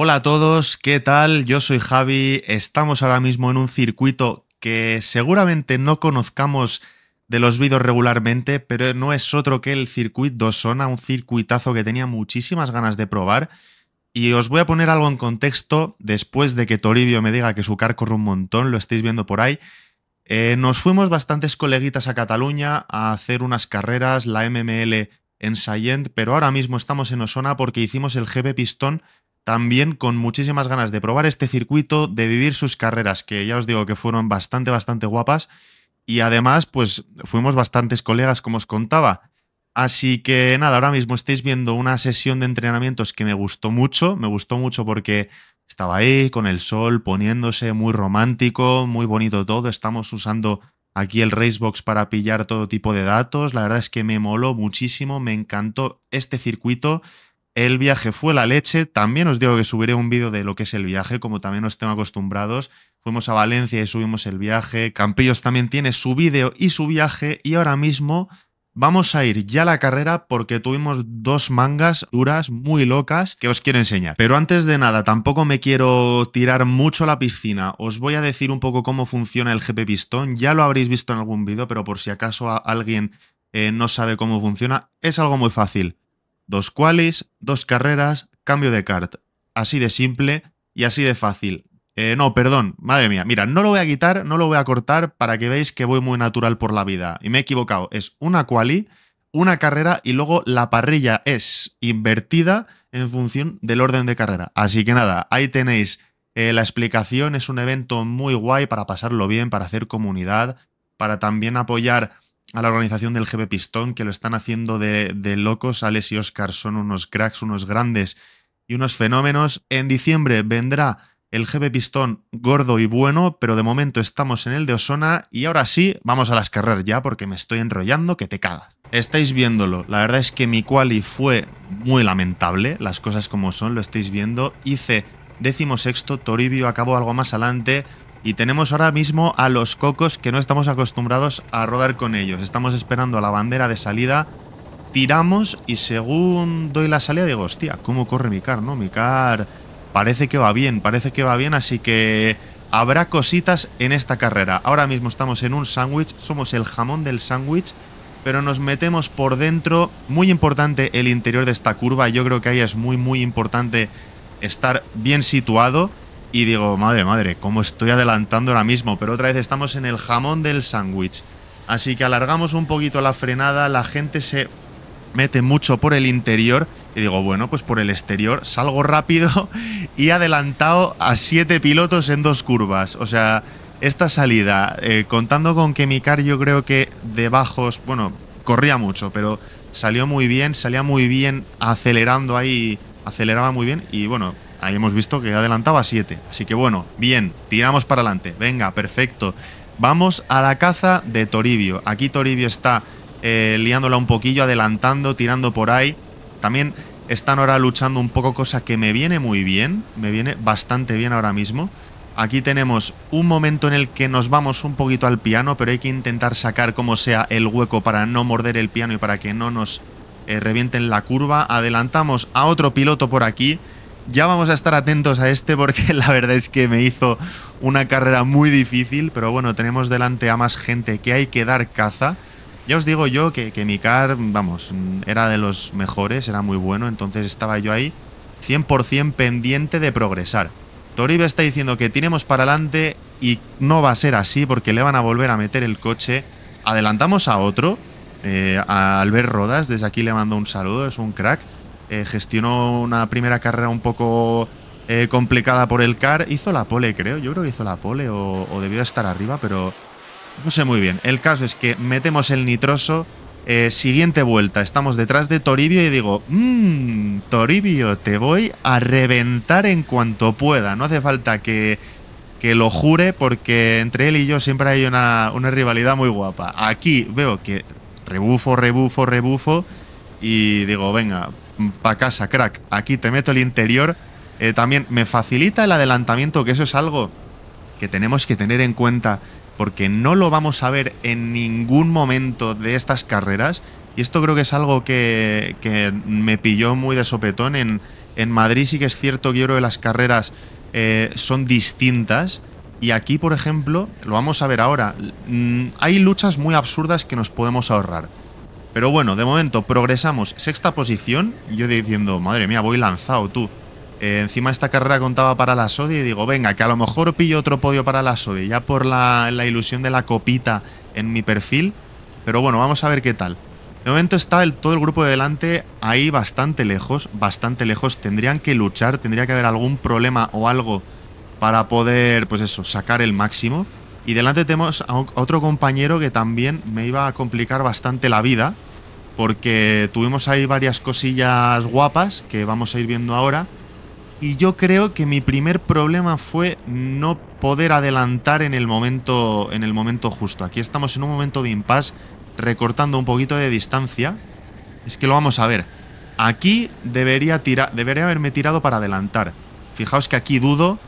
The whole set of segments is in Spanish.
Hola a todos, ¿qué tal? Yo soy Javi, estamos ahora mismo en un circuito que seguramente no conozcamos de los vídeos regularmente, pero no es otro que el circuito Osona, un circuitazo que tenía muchísimas ganas de probar. Y os voy a poner algo en contexto después de que Toribio me diga que su car corre un montón, lo estáis viendo por ahí. Eh, nos fuimos bastantes coleguitas a Cataluña a hacer unas carreras, la MML en Sayent, pero ahora mismo estamos en Osona porque hicimos el GB Pistón también con muchísimas ganas de probar este circuito, de vivir sus carreras, que ya os digo que fueron bastante, bastante guapas. Y además, pues fuimos bastantes colegas, como os contaba. Así que nada, ahora mismo estáis viendo una sesión de entrenamientos que me gustó mucho, me gustó mucho porque estaba ahí con el sol poniéndose, muy romántico, muy bonito todo. Estamos usando aquí el Racebox para pillar todo tipo de datos. La verdad es que me moló muchísimo, me encantó este circuito el viaje fue la leche. También os digo que subiré un vídeo de lo que es el viaje, como también os tengo acostumbrados. Fuimos a Valencia y subimos el viaje. Campillos también tiene su vídeo y su viaje. Y ahora mismo vamos a ir ya a la carrera porque tuvimos dos mangas duras, muy locas, que os quiero enseñar. Pero antes de nada, tampoco me quiero tirar mucho a la piscina. Os voy a decir un poco cómo funciona el GP Pistón. Ya lo habréis visto en algún vídeo, pero por si acaso alguien eh, no sabe cómo funciona, es algo muy fácil. Dos qualis, dos carreras, cambio de kart. Así de simple y así de fácil. Eh, no, perdón, madre mía. Mira, no lo voy a quitar, no lo voy a cortar para que veáis que voy muy natural por la vida. Y me he equivocado. Es una quali, una carrera y luego la parrilla es invertida en función del orden de carrera. Así que nada, ahí tenéis eh, la explicación. Es un evento muy guay para pasarlo bien, para hacer comunidad, para también apoyar a la organización del GB Pistón, que lo están haciendo de, locos. Alex y Oscar son unos cracks, unos grandes y unos fenómenos. En diciembre vendrá el GB Pistón gordo y bueno, pero de momento estamos en el de Osona y ahora sí, vamos a las carreras ya porque me estoy enrollando que te cagas. Estáis viéndolo, la verdad es que mi quali fue muy lamentable, las cosas como son, lo estáis viendo. Hice décimo sexto, Toribio acabó algo más adelante, y tenemos ahora mismo a los cocos que no estamos acostumbrados a rodar con ellos. Estamos esperando a la bandera de salida. Tiramos y según doy la salida digo, hostia, ¿cómo corre mi car? ¿No? Mi car parece que va bien, parece que va bien, así que habrá cositas en esta carrera. Ahora mismo estamos en un sándwich, somos el jamón del sándwich, pero nos metemos por dentro. Muy importante el interior de esta curva, yo creo que ahí es muy, muy importante estar bien situado. Y digo, madre, madre, cómo estoy adelantando ahora mismo. Pero otra vez estamos en el jamón del sándwich. Así que alargamos un poquito la frenada, la gente se mete mucho por el interior. Y digo, bueno, pues por el exterior salgo rápido y adelantado a siete pilotos en dos curvas. O sea, esta salida, eh, contando con que mi car yo creo que de bajos, bueno, corría mucho, pero salió muy bien, salía muy bien acelerando ahí, aceleraba muy bien y bueno, Ahí hemos visto que adelantaba 7. Así que bueno, bien, tiramos para adelante. Venga, perfecto. Vamos a la caza de Toribio. Aquí Toribio está eh, liándola un poquillo, adelantando, tirando por ahí. También están ahora luchando un poco, cosa que me viene muy bien. Me viene bastante bien ahora mismo. Aquí tenemos un momento en el que nos vamos un poquito al piano, pero hay que intentar sacar como sea el hueco para no morder el piano y para que no nos eh, revienten la curva. Adelantamos a otro piloto por aquí. Ya vamos a estar atentos a este porque la verdad es que me hizo una carrera muy difícil, pero bueno, tenemos delante a más gente que hay que dar caza. Ya os digo yo que, mi car, vamos, era de los mejores, era muy bueno, entonces estaba yo ahí 100% pendiente de progresar. Toribe está diciendo que tenemos para adelante y no va a ser así porque le van a volver a meter el coche. Adelantamos a otro, Al eh, a Albert Rodas, desde aquí le mando un saludo, es un crack. Eh, gestionó una primera carrera un poco eh, complicada por el CAR. Hizo la pole, creo. Yo creo que hizo la pole o, o debió estar arriba, pero no sé muy bien. El caso es que metemos el nitroso. Eh, siguiente vuelta, estamos detrás de Toribio y digo, mmm, Toribio, te voy a reventar en cuanto pueda. No hace falta que, que lo jure porque entre él y yo siempre hay una, una rivalidad muy guapa. Aquí veo que rebufo, rebufo, rebufo y digo, venga, pa' casa, crack. Aquí te meto el interior. Eh, también me facilita el adelantamiento, que eso es algo que tenemos que tener en cuenta porque no lo vamos a ver en ningún momento de estas carreras. Y esto creo que es algo que, me pilló muy de sopetón. En, Madrid sí que es cierto que yo creo que las carreras eh, son distintas. Y aquí, por ejemplo, lo vamos a ver ahora. Mm, hay luchas muy absurdas que nos podemos ahorrar. Pero bueno, de momento progresamos. Sexta posición. Yo diciendo, madre mía, voy lanzado tú. Eh, encima esta carrera contaba para la Sodi y digo, venga, que a lo mejor pillo otro podio para la Sodi, ya por la, ilusión de la copita en mi perfil. Pero bueno, vamos a ver qué tal. De momento está el, todo el grupo de delante ahí bastante lejos, bastante lejos. Tendrían que luchar, tendría que haber algún problema o algo para poder, pues eso, sacar el máximo. Y delante tenemos a otro compañero que también me iba a complicar bastante la vida porque tuvimos ahí varias cosillas guapas que vamos a ir viendo ahora. Y yo creo que mi primer problema fue no poder adelantar en el momento, en el momento justo. Aquí estamos en un momento de impasse, recortando un poquito de distancia. Es que lo vamos a ver. Aquí debería, debería haberme tirado para adelantar. Fijaos que aquí dudo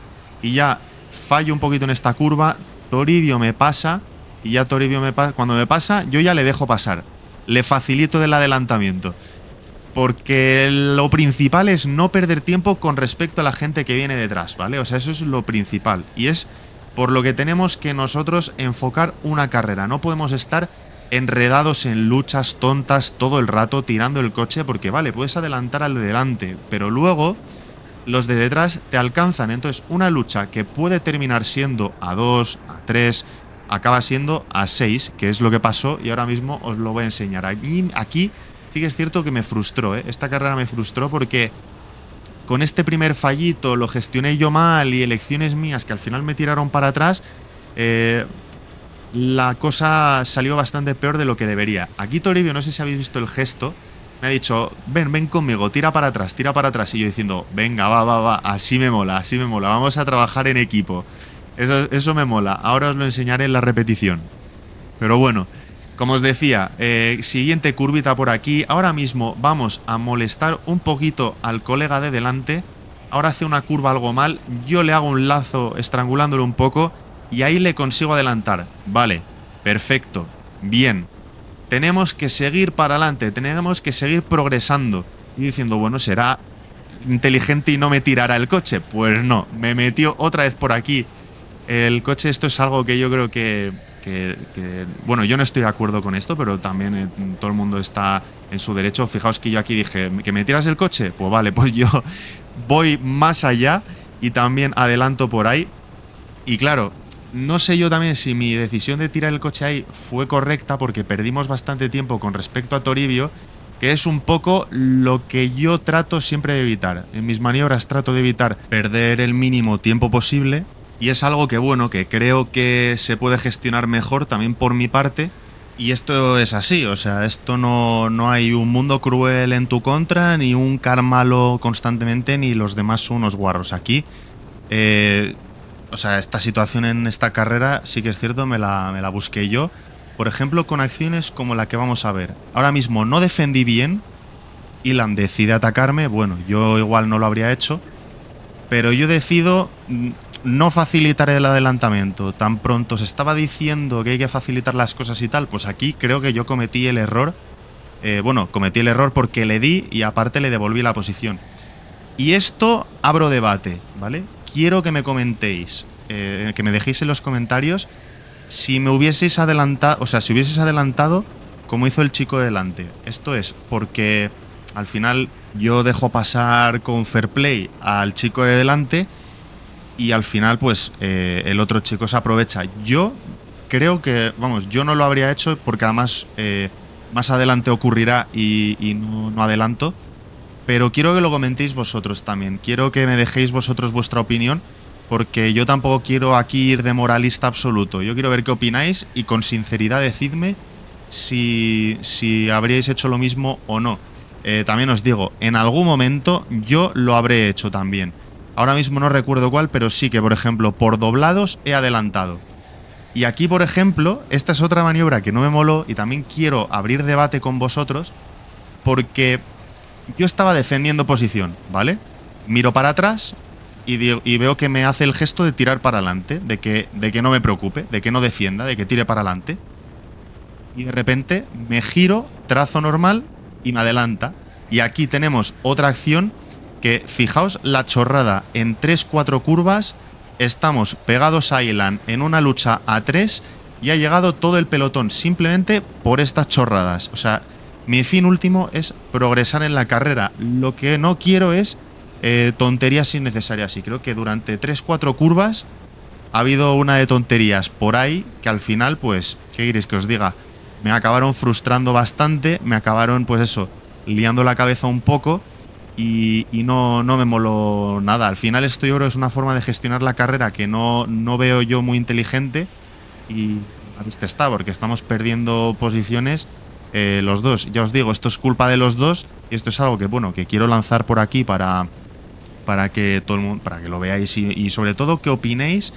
y ya fallo un poquito en esta curva. Toribio me pasa y ya Toribio me pasa. Cuando me pasa, yo ya le dejo pasar le facilito el adelantamiento. Porque lo principal es no perder tiempo con respecto a la gente que viene detrás, ¿vale? O sea, eso es lo principal. Y es por lo que tenemos que nosotros enfocar una carrera. No podemos estar enredados en luchas tontas todo el rato tirando el coche porque, vale, puedes adelantar al delante, pero luego los de detrás te alcanzan. Entonces, una lucha que puede terminar siendo a 2, a tres acaba siendo a 6, que es lo que pasó y ahora mismo os lo voy a enseñar. Aquí, aquí sí que es cierto que me frustró, ¿eh? esta carrera me frustró porque con este primer fallito lo gestioné yo mal y elecciones mías que al final me tiraron para atrás, eh, la cosa salió bastante peor de lo que debería. Aquí Toribio, no sé si habéis visto el gesto, me ha dicho, ven, ven conmigo, tira para atrás, tira para atrás. Y yo diciendo, venga, va, va, va, así me mola, así me mola, vamos a trabajar en equipo. Eso, me mola. Ahora os lo enseñaré en la repetición. Pero bueno, como os decía, eh, siguiente curvita por aquí. Ahora mismo vamos a molestar un poquito al colega de delante. Ahora hace una curva algo mal. Yo le hago un lazo estrangulándolo un poco. Y ahí le consigo adelantar. Vale, perfecto. Bien. Tenemos que seguir para adelante. Tenemos que seguir progresando. Y diciendo, bueno, será inteligente y no me tirará el coche. Pues no, me metió otra vez por aquí el coche, esto es algo que yo creo que, bueno, yo no estoy de acuerdo con esto, pero también eh, todo el mundo está en su derecho. Fijaos que yo aquí dije, ¿que me tiras el coche? Pues vale, pues yo voy más allá y también adelanto por ahí. Y claro, no sé yo también si mi decisión de tirar el coche ahí fue correcta porque perdimos bastante tiempo con respecto a Toribio, que es un poco lo que yo trato siempre de evitar. En mis maniobras trato de evitar perder el mínimo tiempo posible y es algo que, bueno, que creo que se puede gestionar mejor también por mi parte. Y esto es así, o sea, esto no, hay un mundo cruel en tu contra, ni un malo constantemente, ni los demás son unos guarros. Aquí, eh, o sea, esta situación en esta carrera, sí que es cierto, me la, me la busqué yo. Por ejemplo, con acciones como la que vamos a ver. Ahora mismo no defendí bien, Ilan decide atacarme, bueno, yo igual no lo habría hecho, pero yo decido mm, no facilitar el adelantamiento tan pronto se estaba diciendo que hay que facilitar las cosas y tal, pues aquí creo que yo cometí el error. Eh, bueno, cometí el error porque le di y aparte le devolví la posición. Y esto abro debate, ¿vale? Quiero que me comentéis, eh, que me dejéis en los comentarios si me hubieseis adelantado, o sea, si hubieseis adelantado como hizo el chico delante. Esto es porque al final yo dejo pasar con fair play al chico de delante y al final pues eh, el otro chico se aprovecha. Yo creo que, vamos, yo no lo habría hecho porque además eh, más adelante ocurrirá y, no, adelanto, pero quiero que lo comentéis vosotros también, quiero que me dejéis vosotros vuestra opinión porque yo tampoco quiero aquí ir de moralista absoluto, yo quiero ver qué opináis y con sinceridad decidme si, si habríais hecho lo mismo o no. Eh, también os digo, en algún momento yo lo habré hecho también. Ahora mismo no recuerdo cuál, pero sí que, por ejemplo, por doblados he adelantado. Y aquí, por ejemplo, esta es otra maniobra que no me moló y también quiero abrir debate con vosotros porque yo estaba defendiendo posición, ¿vale? Miro para atrás y, veo que me hace el gesto de tirar para adelante, de que, de que no me preocupe, de que no defienda, de que tire para adelante. Y de repente me giro, trazo normal y me adelanta. Y aquí tenemos otra acción que fijaos la chorrada, en 3-4 curvas estamos pegados a Ilan en una lucha a 3 y ha llegado todo el pelotón simplemente por estas chorradas. O sea, mi fin último es progresar en la carrera. Lo que no quiero es eh, tonterías innecesarias y creo que durante 3-4 curvas ha habido una de tonterías por ahí que al final, pues, ¿qué queréis que os diga? Me acabaron frustrando bastante, me acabaron, pues eso, liando la cabeza un poco y, no, me molo nada. Al final esto yo creo es una forma de gestionar la carrera que no, no veo yo muy inteligente y a vista está, porque estamos perdiendo posiciones eh, los dos. Ya os digo, esto es culpa de los dos y esto es algo que, bueno, que quiero lanzar por aquí para, para que todo el mundo, para que lo veáis y, sobre todo que opinéis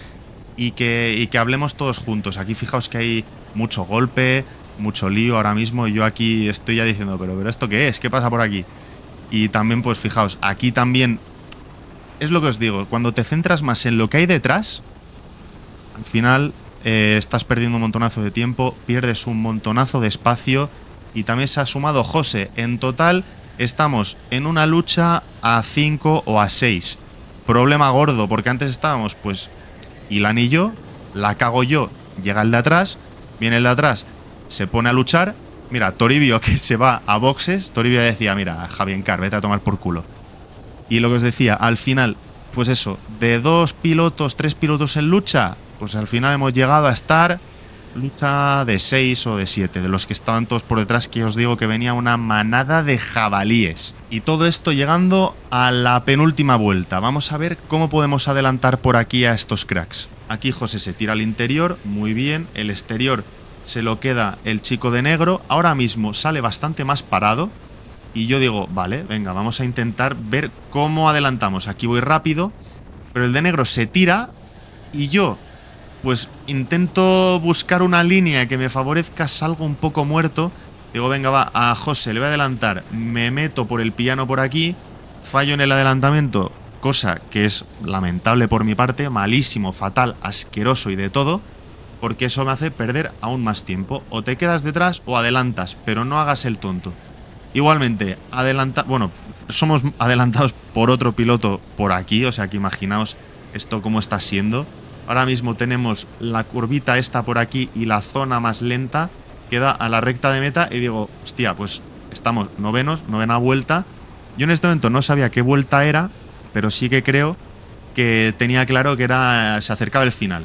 y que, hablemos todos juntos. Aquí fijaos que hay mucho golpe, mucho lío ahora mismo y yo aquí estoy ya diciendo, pero, pero ¿esto qué es? ¿Qué pasa por aquí? Y también, pues fijaos, aquí también es lo que os digo, cuando te centras más en lo que hay detrás, al final eh, estás perdiendo un montonazo de tiempo, pierdes un montonazo de espacio y también se ha sumado José. En total estamos en una lucha a 5 o a 6. Problema gordo, porque antes estábamos pues y y yo, la cago yo, llega el de atrás, viene el de atrás, se pone a luchar Mira, Toribio que se va a boxes, Toribio decía, mira, Javier Car, vete a tomar por culo. Y lo que os decía, al final, pues eso, de dos pilotos, tres pilotos en lucha, pues al final hemos llegado a estar lucha de seis o de siete, de los que estaban todos por detrás, que os digo que venía una manada de jabalíes. Y todo esto llegando a la penúltima vuelta. Vamos a ver cómo podemos adelantar por aquí a estos cracks. Aquí José se tira al interior, muy bien, el exterior se lo queda el chico de negro. Ahora mismo sale bastante más parado. Y yo digo, vale, venga, vamos a intentar ver cómo adelantamos. Aquí voy rápido. Pero el de negro se tira. Y yo, pues intento buscar una línea que me favorezca. Salgo un poco muerto. Digo, venga, va, a José le voy a adelantar. Me meto por el piano por aquí. Fallo en el adelantamiento. Cosa que es lamentable por mi parte. Malísimo, fatal, asqueroso y de todo porque eso me hace perder aún más tiempo. O te quedas detrás o adelantas, pero no hagas el tonto. Igualmente, adelanta, bueno, somos adelantados por otro piloto por aquí, o sea que imaginaos esto cómo está siendo. Ahora mismo tenemos la curvita esta por aquí y la zona más lenta ...queda a la recta de meta y digo, hostia, pues estamos novenos, novena vuelta. Yo en este momento no sabía qué vuelta era, pero sí que creo que tenía claro que era se acercaba el final.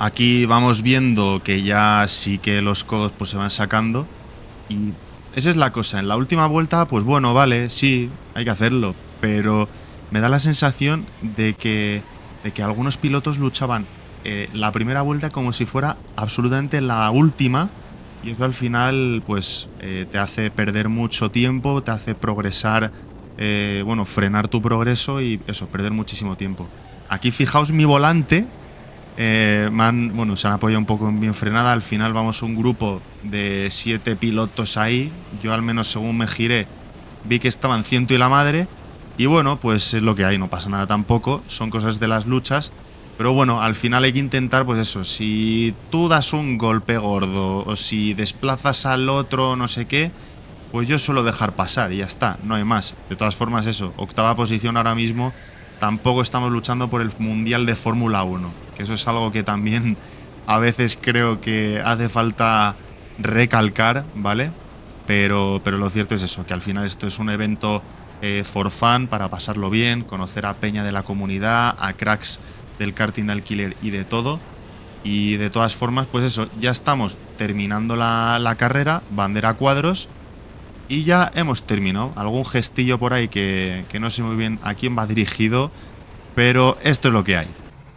Aquí vamos viendo que ya sí que los codos pues, se van sacando. Y esa es la cosa. En la última vuelta, pues bueno, vale, sí, hay que hacerlo. Pero me da la sensación de que, de que algunos pilotos luchaban eh, la primera vuelta como si fuera absolutamente la última. Y eso al final, pues, eh, te hace perder mucho tiempo, te hace progresar, eh, bueno, frenar tu progreso y eso, perder muchísimo tiempo. Aquí fijaos mi volante, eh, man, bueno, se han apoyado un poco en bien frenada. Al final vamos un grupo de siete pilotos ahí. Yo al menos según me giré vi que estaban ciento y la madre. Y bueno, pues es lo que hay, no pasa nada tampoco. Son cosas de las luchas. Pero bueno, al final hay que intentar, pues eso, si tú das un golpe gordo o si desplazas al otro no sé qué, pues yo suelo dejar pasar y ya está, no hay más. De todas formas eso, octava posición ahora mismo tampoco estamos luchando por el Mundial de Fórmula 1, que eso es algo que también a veces creo que hace falta recalcar, ¿vale? Pero, pero lo cierto es eso, que al final esto es un evento eh, for fun, para pasarlo bien, conocer a Peña de la comunidad, a cracks del karting de alquiler y de todo. Y de todas formas, pues eso, ya estamos terminando la, la carrera, bandera cuadros, y ya hemos terminado. Algún gestillo por ahí que, no sé muy bien a quién va dirigido, pero esto es lo que hay.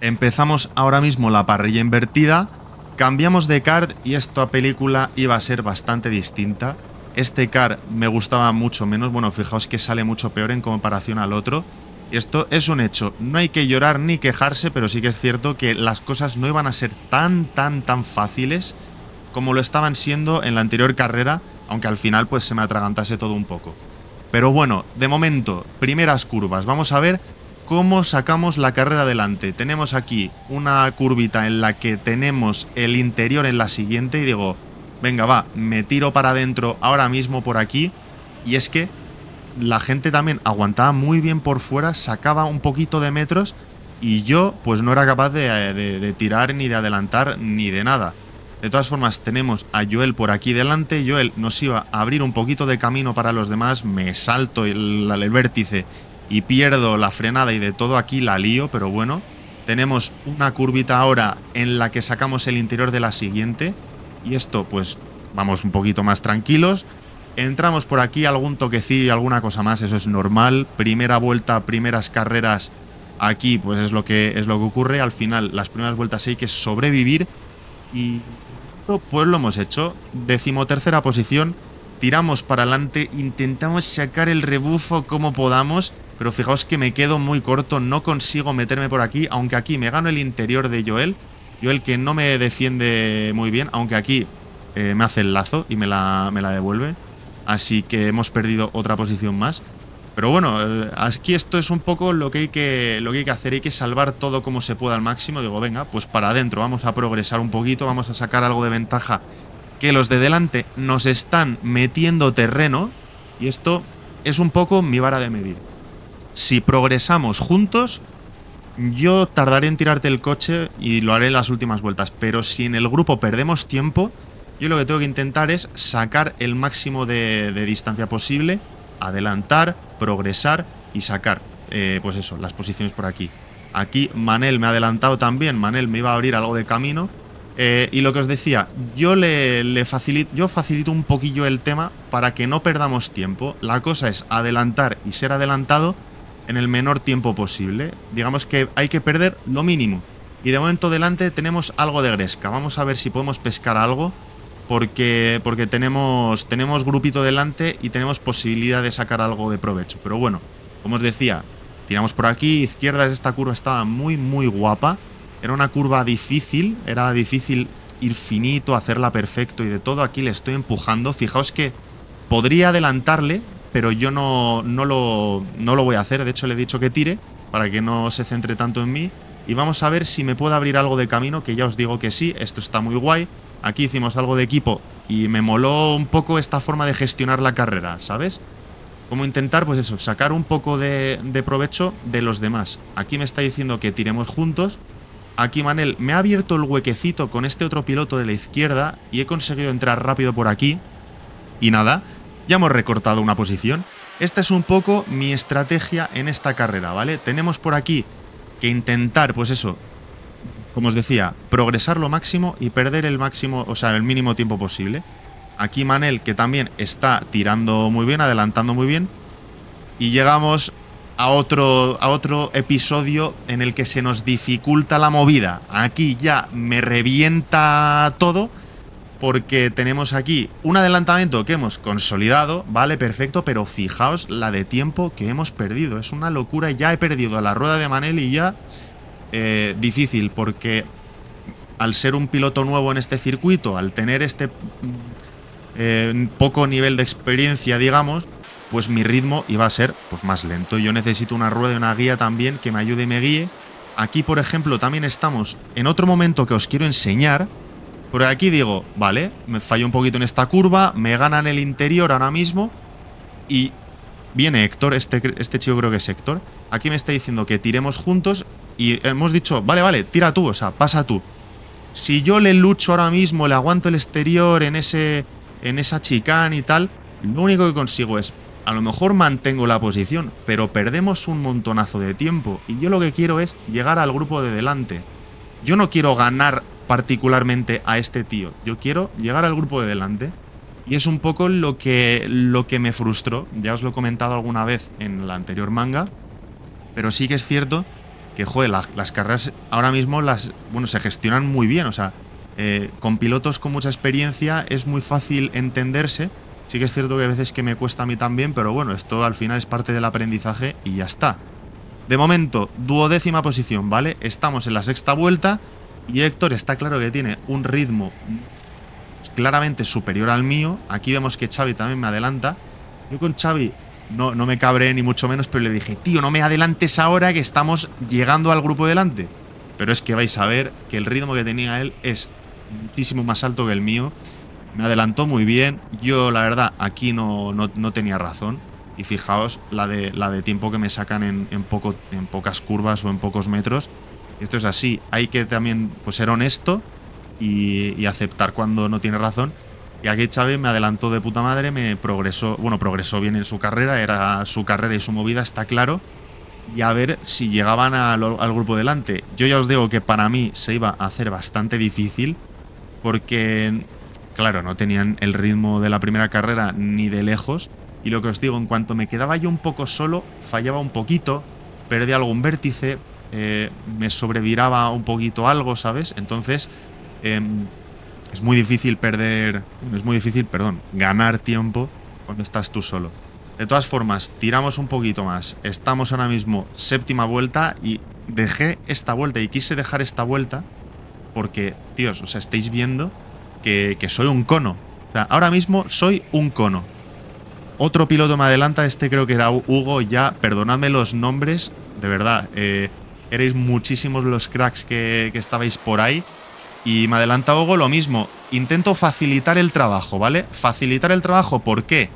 Empezamos ahora mismo la parrilla invertida, cambiamos de card y esta película iba a ser bastante distinta. Este car me gustaba mucho menos, bueno, fijaos que sale mucho peor en comparación al otro. Y Esto es un hecho, no hay que llorar ni quejarse, pero sí que es cierto que las cosas no iban a ser tan, tan, tan fáciles como lo estaban siendo en la anterior carrera, aunque al final pues se me atragantase todo un poco. Pero bueno, de momento, primeras curvas. Vamos a ver cómo sacamos la carrera adelante. Tenemos aquí una curvita en la que tenemos el interior en la siguiente y digo, venga va, me tiro para adentro ahora mismo por aquí. Y es que la gente también aguantaba muy bien por fuera, sacaba un poquito de metros y yo pues no era capaz de, eh, de tirar ni de adelantar ni de nada. De todas formas, tenemos a Joel por aquí delante. Joel nos iba a abrir un poquito de camino para los demás. Me salto el, vértice y pierdo la frenada y de todo aquí la lío, pero bueno. Tenemos una curvita ahora en la que sacamos el interior de la siguiente. Y esto, pues, vamos un poquito más tranquilos. Entramos por aquí, algún toquecillo, alguna cosa más, eso es normal. Primera vuelta, primeras carreras, aquí pues es lo que, es lo que ocurre. Al final, las primeras vueltas hay que sobrevivir y pues lo hemos hecho. Decimotercera posición, tiramos para adelante, intentamos sacar el rebufo como podamos, pero fijaos que me quedo muy corto, no consigo meterme por aquí, aunque aquí me gano el interior de Joel. Joel que no me defiende muy bien, aunque aquí eh, me hace el lazo y me la, me la devuelve. Así que hemos perdido otra posición más. Pero bueno, eh, aquí esto es un poco lo que, hay que, lo que hay que hacer, hay que salvar todo como se pueda al máximo. Digo, venga, pues para adentro, vamos a progresar un poquito, vamos a sacar algo de ventaja. Que los de delante nos están metiendo terreno y esto es un poco mi vara de medir. Si progresamos juntos, yo tardaré en tirarte el coche y lo haré en las últimas vueltas, pero si en el grupo perdemos tiempo, yo lo que tengo que intentar es sacar el máximo de distancia posible adelantar, progresar y sacar, eh, pues eso, las posiciones por aquí. Aquí Manel me ha adelantado también, Manel me iba a abrir algo de camino. Eh, y lo que os decía, yo le, facilito, yo facilito un poquillo el tema para que no perdamos tiempo. La cosa es adelantar y ser adelantado en el menor tiempo posible. Digamos que hay que perder lo mínimo. Y de momento delante tenemos algo de gresca. Vamos a ver si podemos pescar algo porque, tenemos, tenemos grupito delante y tenemos posibilidad de sacar algo de provecho. Pero bueno, como os decía, tiramos por aquí, izquierda, esta curva estaba muy, muy guapa. Era una curva difícil, era difícil ir finito, hacerla perfecto y de todo. Aquí le estoy empujando. Fijaos que podría adelantarle, pero yo no, no, lo, no lo voy a hacer. De hecho, le he dicho que tire para que no se centre tanto en mí. Y vamos a ver si me puede abrir algo de camino, que ya os digo que sí, esto está muy guay. Aquí hicimos algo de equipo y me moló un poco esta forma de gestionar la carrera, ¿sabes? Como intentar, pues eso, sacar un poco de, provecho de los demás. Aquí me está diciendo que tiremos juntos, Aquí Manel me ha abierto el huequecito con este otro piloto de la izquierda y he conseguido entrar rápido por aquí. Y nada, ya hemos recortado una posición. Esta es un poco mi estrategia en esta carrera, ¿vale? Tenemos por aquí que intentar, pues eso, como os decía, progresar lo máximo y perder el máximo, o sea, el mínimo tiempo posible. Aquí Manel, que también está tirando muy bien, adelantando muy bien. Y llegamos a otro, a otro episodio en el que se nos dificulta la movida. Aquí ya me revienta todo porque tenemos aquí un adelantamiento que hemos consolidado, vale, perfecto, pero fijaos la de tiempo que hemos perdido. Es una locura, ya he perdido la rueda de Manel y ya eh, difícil porque al ser un piloto nuevo en este circuito, al tener este mm, eh, poco nivel de experiencia, digamos, pues mi ritmo iba a ser pues, más lento. Yo necesito una rueda y una guía también que me ayude y me guíe. Aquí, por ejemplo, también estamos en otro momento que os quiero enseñar. Por aquí digo, vale, me fallo un poquito en esta curva, me gana en el interior ahora mismo. Y viene Héctor, este, este chico creo que es Héctor. Aquí me está diciendo que tiremos juntos y hemos dicho, vale, vale, tira tú, o sea, pasa tú. Si yo le lucho ahora mismo, le aguanto el exterior en ese en esa chicane y tal, lo único que consigo es, a lo mejor mantengo la posición, pero perdemos un montonazo de tiempo y yo lo que quiero es llegar al grupo de delante. Yo no quiero ganar particularmente a este tío, yo quiero llegar al grupo de delante. Y es un poco lo que, lo que me frustró, ya os lo he comentado alguna vez en la anterior manga, pero sí que es cierto que, joder, las carreras ahora mismo las, bueno, se gestionan muy bien. O sea, eh, con pilotos con mucha experiencia es muy fácil entenderse. Sí que es cierto que a veces que me cuesta a mí también, pero bueno, esto al final es parte del aprendizaje y ya está. De momento, duodécima posición, ¿vale? Estamos en la sexta vuelta y Héctor está claro que tiene un ritmo pues, claramente superior al mío. Aquí vemos que Xavi también me adelanta. Yo con Xavi no, me cabré ni mucho menos, pero le dije, tío, no me adelantes ahora que estamos llegando al grupo delante. Pero es que vais a ver que el ritmo que tenía él es muchísimo más alto que el mío. Me adelantó muy bien. Yo, la verdad, aquí no, no, tenía razón. Y fijaos la de, la de tiempo que me sacan en, poco, en pocas curvas o en pocos metros. Esto es así. Hay que también pues, ser honesto y aceptar cuando no tiene razón y aquí Chávez me adelantó de puta madre, me progresó, bueno, progresó bien en su carrera, era su carrera y su movida, está claro. Y a ver si llegaban al grupo delante. Yo ya os digo que para mí se iba a hacer bastante difícil, porque, claro, no tenían el ritmo de la primera carrera ni de lejos. Y lo que os digo, en cuanto me quedaba yo un poco solo, fallaba un poquito, perdí algún vértice, eh, me sobreviraba un poquito algo, ¿sabes? Entonces... Em, es muy difícil perder... Es muy difícil, perdón, ganar tiempo cuando estás tú solo. De todas formas, tiramos un poquito más. Estamos ahora mismo séptima vuelta y dejé esta vuelta y quise dejar esta vuelta porque, tíos, o sea, estáis viendo que, soy un cono. O sea, ahora mismo soy un cono. Otro piloto me adelanta, este creo que era Hugo, ya, perdonadme los nombres, de verdad, eh, muchísimos los cracks que, que estabais por ahí. Y me adelanta Hugo lo mismo. Intento facilitar el trabajo, ¿vale? Facilitar el trabajo, ¿por qué?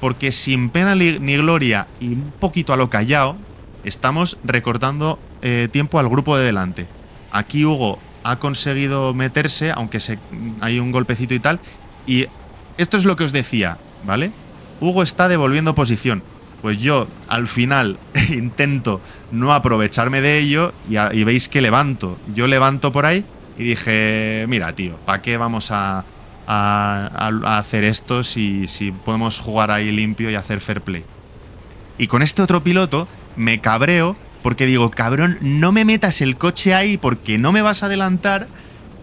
Porque sin pena ni gloria y un poquito a lo callado, estamos recortando eh, tiempo al grupo de delante. Aquí Hugo ha conseguido meterse, aunque se, hay un golpecito y tal. Y esto es lo que os decía, ¿vale? Hugo está devolviendo posición. Pues yo al final intento no aprovecharme de ello y veis que levanto. Yo levanto por ahí y dije, mira, tío, ¿para qué vamos a, hacer esto si, si podemos jugar ahí limpio y hacer fair play? Y con este otro piloto me cabreo porque digo, cabrón, no me metas el coche ahí porque no me vas a adelantar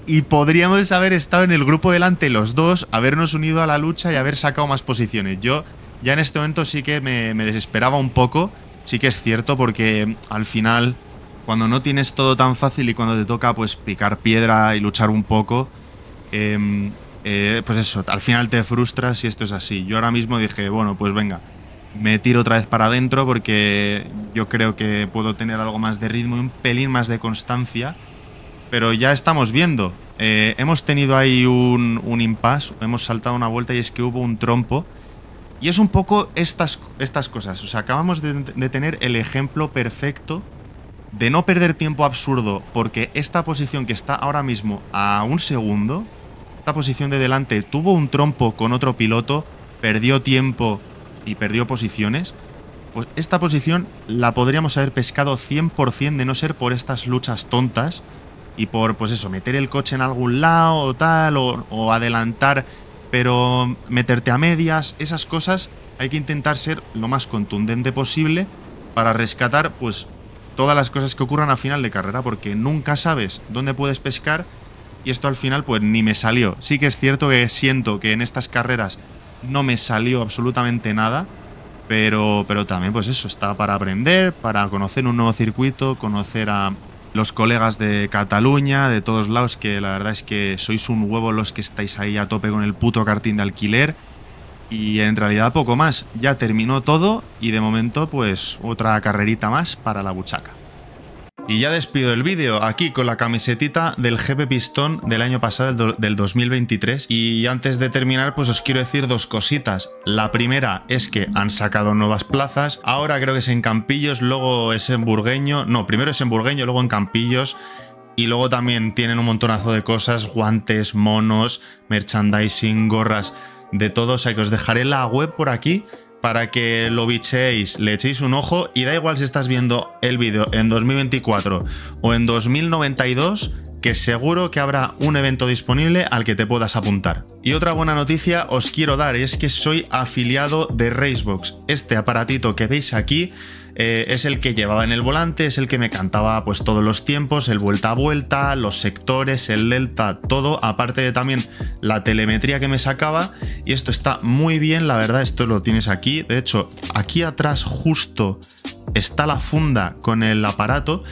y podríamos haber estado en el grupo delante los dos, habernos unido a la lucha y haber sacado más posiciones. Yo ya en este momento sí que me desesperaba un poco, sí que es cierto porque al final cuando no tienes todo tan fácil y cuando te toca pues picar piedra y luchar un poco, em, eh, pues eso, al final te frustras y esto es así. Yo ahora mismo dije, bueno, pues venga, me tiro otra vez para adentro porque yo creo que puedo tener algo más de ritmo y un pelín más de constancia, pero ya estamos viendo. Eh, hemos tenido ahí un, impas hemos saltado una vuelta y es que hubo un trompo. Y es un poco estas, estas cosas. O sea, acabamos de tener el ejemplo perfecto de no perder tiempo absurdo, porque esta posición que está ahora mismo a un segundo, esta posición de delante tuvo un trompo con otro piloto, perdió tiempo y perdió posiciones, pues esta posición la podríamos haber pescado 100% de no ser por estas luchas tontas y por, pues eso, meter el coche en algún lado o tal, o, o adelantar, pero meterte a medias, esas cosas hay que intentar ser lo más contundente posible para rescatar, pues, todas las cosas que ocurran a final de carrera, porque nunca sabes dónde puedes pescar y esto al final pues ni me salió. Sí que es cierto que siento que en estas carreras no me salió absolutamente nada, pero, pero también pues eso, está para aprender, para conocer un nuevo circuito, conocer a los colegas de Cataluña, de todos lados, que la verdad es que sois un huevo los que estáis ahí a tope con el puto cartín de alquiler y en realidad poco más. Ya terminó todo y de momento pues otra carrerita más para la buchaca. Y ya despido el vídeo aquí con la camisetita del jefe pistón del año pasado, del 2023. Y antes de terminar, pues os quiero decir dos cositas. La primera es que han sacado nuevas plazas. Ahora creo que es en Campillos, luego es en Burgueño. No, primero es en Burgueño, luego en Campillos. Y luego también tienen un montonazo de cosas, guantes, monos, merchandising, gorras de todo. O que os dejaré la web por aquí para que lo bicheéis, le echéis un ojo y da igual si estás viendo el vídeo en 2024 o en 2092, que seguro que habrá un evento disponible al que te puedas apuntar. Y otra buena noticia os quiero dar es que soy afiliado de Racebox. Este aparatito que veis aquí eh, es el que llevaba en el volante, es el que me cantaba pues todos los tiempos, el vuelta a vuelta, los sectores, el delta, todo, aparte de también la telemetría que me sacaba y esto está muy bien, la verdad, esto lo tienes aquí, de hecho, aquí atrás justo está la funda con el aparato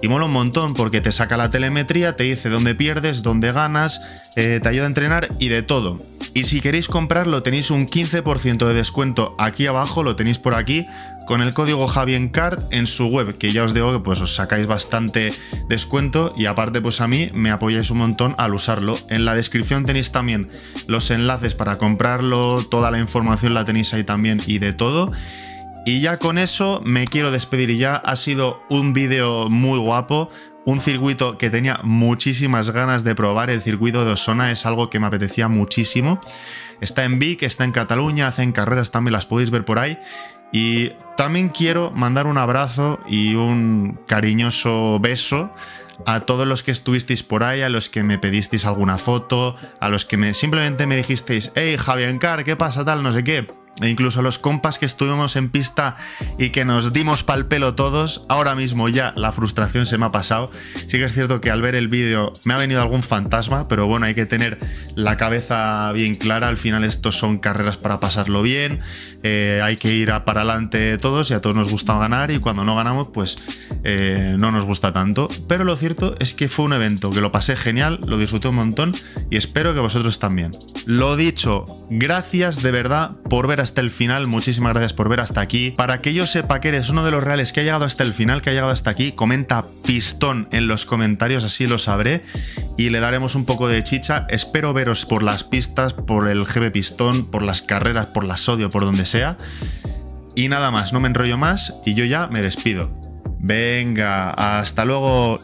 y mola un montón porque te saca la telemetría, te dice dónde pierdes, dónde ganas, eh, te ayuda a entrenar y de todo. Y si queréis comprarlo tenéis un 15% de descuento aquí abajo, lo tenéis por aquí, con el código JavienCard en su web, que ya os digo que pues os sacáis bastante descuento y aparte pues a mí me apoyáis un montón al usarlo. En la descripción tenéis también los enlaces para comprarlo, toda la información la tenéis ahí también y de todo. Y ya con eso me quiero despedir y ya ha sido un vídeo muy guapo, un circuito que tenía muchísimas ganas de probar. El circuito de Osona es algo que me apetecía muchísimo. Está en Vic, está en Cataluña, hacen carreras también, las podéis ver por ahí. Y también quiero mandar un abrazo y un cariñoso beso a todos los que estuvisteis por ahí, a los que me pedisteis alguna foto, a los que simplemente me dijisteis, hey Javier Encar, ¿qué pasa tal? No sé qué e incluso los compas que estuvimos en pista y que nos dimos pal pelo todos, ahora mismo ya la frustración se me ha pasado. Sí que es cierto que al ver el vídeo me ha venido algún fantasma, pero bueno, hay que tener la cabeza bien clara. Al final, estos son carreras para pasarlo bien, eh, hay que ir para adelante todos y a todos nos gusta ganar. Y cuando no ganamos, pues eh, no nos gusta tanto. Pero lo cierto es que fue un evento que lo pasé genial, lo disfruté un montón y espero que vosotros también. Lo dicho, gracias de verdad por ver hasta el final, muchísimas gracias por ver hasta aquí. Para que yo sepa que eres uno de los reales que ha llegado hasta el final, que ha llegado hasta aquí, comenta pistón en los comentarios, así lo sabré y le daremos un poco de chicha. Espero veros por las pistas, por el GB Pistón, por las carreras, por la sodio por donde sea. Y nada más, no me enrollo más y yo ya me despido. Venga, hasta luego.